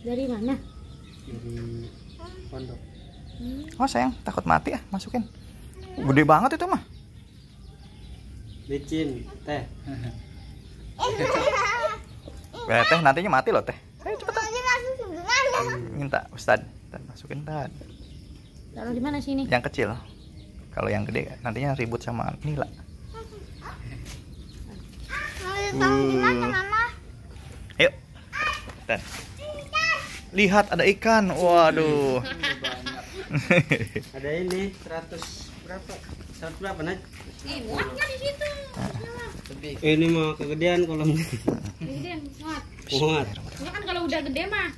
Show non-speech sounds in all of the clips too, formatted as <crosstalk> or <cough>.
Dari mana? Dari pondok. Oh sayang, takut mati ya, masukin. Gede banget itu mah. Licin, teh. <laughs> Eh, teh nantinya mati loh teh. Ayo cepetan. Ya, Minta Ustad, dan masukin Tad. Taruh di mana ini? Yang kecil. Kalau yang gede nantinya ribut sama Nila. Mau taruh di mana, Mama? Yuk lihat ada ikan waduh <laughs> ada ini 100 berapa 100 berapa naik eh, di situ ini mau kegedean kolamnya kegedean muat muat ya kan kalau udah gede mah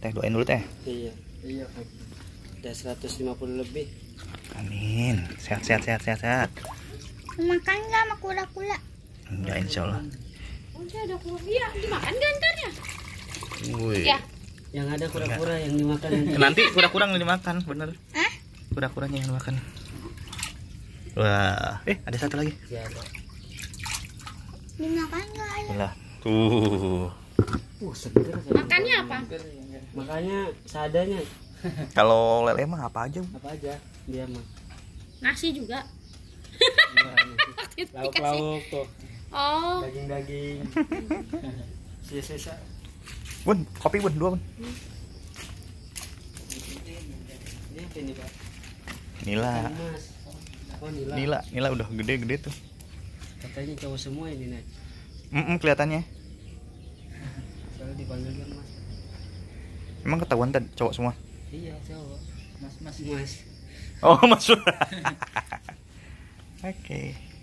teh doain dulu teh iya iya udah 150 lebih amin sehat sehat sehat sehat sehat makan enggak sama kura-kura enggak insyaallah. insya Allah udah ada kura-kura iya, dimakan enggak antarnya Wih. ya yang ada kura-kura yang dimakan nanti kura-kura yang dimakan bener eh? kura-kuranya yang dimakan wah eh ada satu lagi ya, dimakan nggak ya tuh uh, makannya apa makannya seadanya <laughs> kalau lele mah apa aja apa aja dia mah nasi juga lauk-lauk tuh oh daging-daging <laughs> sisa-sisa Bun, kopi bun, dua bun. Nila. nila. Nila, udah gede-gede tuh. Katanya cowok semua ini, Nak. Mm -mm, kelihatannya. Kan, Emang ketahuan tadi cowok semua? Iya, cowok. Mas, mas, mas. Oh, <laughs> mas. Oke. okay.